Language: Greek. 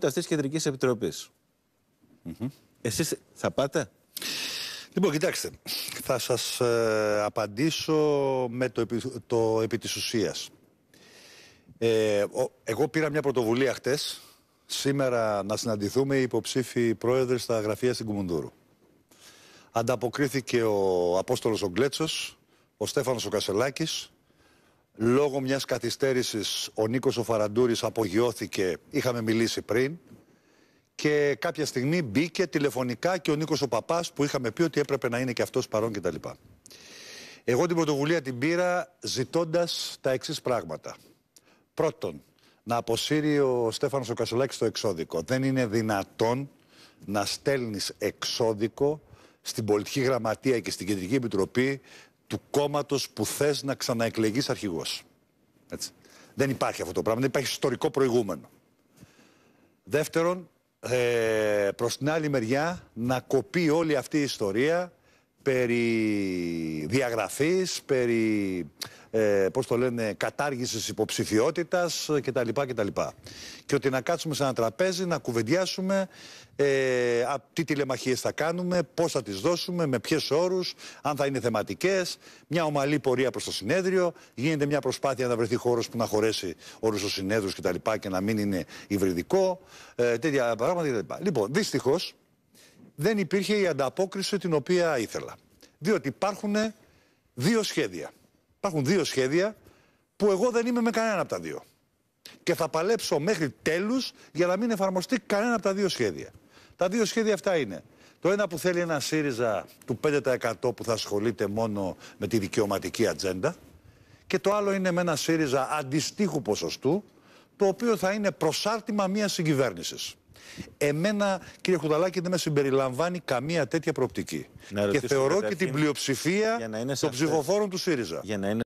αυτή τη Κεντρική Επιτροπή. Mm Εσείς θα πάτε. Λοιπόν, κοιτάξτε, θα σας ε, απαντήσω με το, επί, το επί ε, εγώ πήρα μια πρωτοβουλία χτες σήμερα να συναντηθούμε οι υποψήφοι πρόεδροι στα γραφεία στην Κουμουντούρου. Ανταποκρίθηκε ο Απόστολος Ογκλέτσος, ο Στέφανος ο Κασελάκης, Λόγω μιας καθυστέρησης ο Νίκος ο Φαραντούρης απογειώθηκε, είχαμε μιλήσει πριν και κάποια στιγμή μπήκε τηλεφωνικά και ο Νίκος ο Παπάς που είχαμε πει ότι έπρεπε να είναι και αυτός παρόν κτλ. Εγώ την πρωτοβουλία την πήρα ζητώντας τα εξής πράγματα. Πρώτον, να αποσύρει ο Στέφανος ο Κασουλάκης το εξώδικο. Δεν είναι δυνατόν να στέλνεις εξώδικο στην πολιτική γραμματεία και στην κεντρική επιτροπή του κόμματος που θες να ξαναεκλεγείς αρχηγός. Δεν υπάρχει αυτό το πράγμα, δεν υπάρχει ιστορικό προηγούμενο. Δεύτερον, ε, προς την άλλη μεριά να κοπεί όλη αυτή η ιστορία περί διαγραφής, περί ε, πώς το λένε, κατάργησης υποψηφιότητας κτλ. Και ότι να κάτσουμε σε ένα τραπέζι, να κουβεντιάσουμε ε, τι τηλεμαχίες θα κάνουμε, πώς θα τις δώσουμε, με ποιες όρους, αν θα είναι θεματικές, μια ομαλή πορεία προς το συνέδριο, γίνεται μια προσπάθεια να βρεθεί χώρος που να χωρέσει όρους τους συνέδρους κτλ. Και, και να μην είναι υβριδικό, ε, τέτοια πράγματα κτλ. Λοιπόν, δυστυχώς, δεν υπήρχε η ανταπόκριση την οποία ήθελα. Διότι υπάρχουν δύο σχέδια. Υπάρχουν δύο σχέδια που εγώ δεν είμαι με κανένα από τα δύο. Και θα παλέψω μέχρι τέλους για να μην εφαρμοστεί κανένα από τα δύο σχέδια. Τα δύο σχέδια αυτά είναι το ένα που θέλει ένα ΣΥΡΙΖΑ του 5% που θα ασχολείται μόνο με τη δικαιωματική ατζέντα και το άλλο είναι με ένα ΣΥΡΙΖΑ αντιστοίχου ποσοστού το οποίο θα είναι προσάρτημα μιας συγκυβέρνησης. Εμένα, κύριε Χουδαλάκη, δεν με συμπεριλαμβάνει καμία τέτοια προοπτική. Και θεωρώ και την πλειοψηφία των ψηφοφόρων του ΣΥΡΙΖΑ.